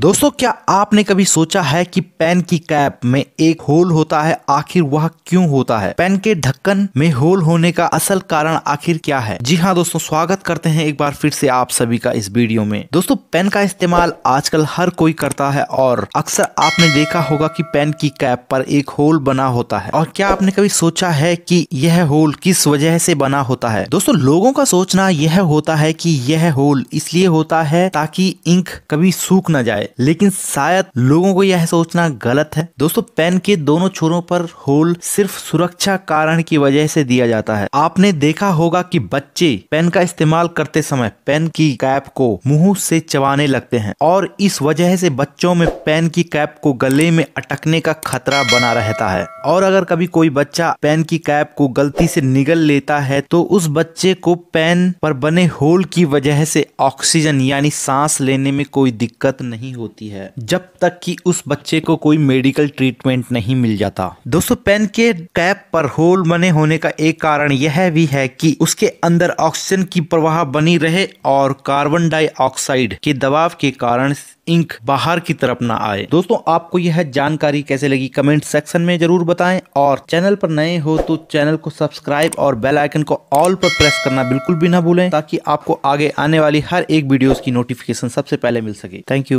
दोस्तों क्या आपने कभी सोचा है कि पेन की कैप में एक होल होता है आखिर वह क्यों होता है पेन के ढक्कन में होल होने का असल कारण आखिर क्या है जी हाँ दोस्तों स्वागत करते हैं एक बार फिर से आप सभी का इस वीडियो में दोस्तों पेन का इस्तेमाल आजकल हर कोई करता है और अक्सर आपने देखा होगा कि पेन की कैप पर एक होल बना होता है और क्या आपने कभी सोचा है की यह होल किस वजह से बना होता है दोस्तों लोगों का सोचना यह होता है की यह होल इसलिए होता है ताकि इंक कभी सूख न जाए जाए लेकिन शायद लोगों को यह सोचना गलत है दोस्तों पेन के दोनों छोरों पर होल सिर्फ सुरक्षा कारण की वजह से दिया जाता है आपने देखा होगा कि बच्चे पेन का इस्तेमाल करते समय पेन की कैप को मुंह से चबाने लगते हैं और इस वजह से बच्चों में पेन की कैप को गले में अटकने का खतरा बना रहता है और अगर कभी कोई बच्चा पेन की कैप को गलती से निगल लेता है तो उस बच्चे को पेन पर बने होल की वजह से ऑक्सीजन यानी सांस लेने में कोई दिक्कत नहीं होती है जब तक कि उस बच्चे को कोई मेडिकल ट्रीटमेंट नहीं मिल जाता दोस्तों पेन के कैप पर होल बने होने का एक कारण यह भी है कि उसके अंदर ऑक्सीजन की प्रवाह बनी रहे और कार्बन डाइऑक्साइड के दबाव के कारण इंक बाहर की तरफ ना आए दोस्तों आपको यह जानकारी कैसे लगी कमेंट सेक्शन में जरूर बताएं और चैनल पर नए हो तो चैनल को सब्सक्राइब और बेल आइकन को ऑल पर प्रेस करना बिल्कुल भी ना भूलें ताकि आपको आगे आने वाली हर एक वीडियोस की नोटिफिकेशन सबसे पहले मिल सके थैंक यू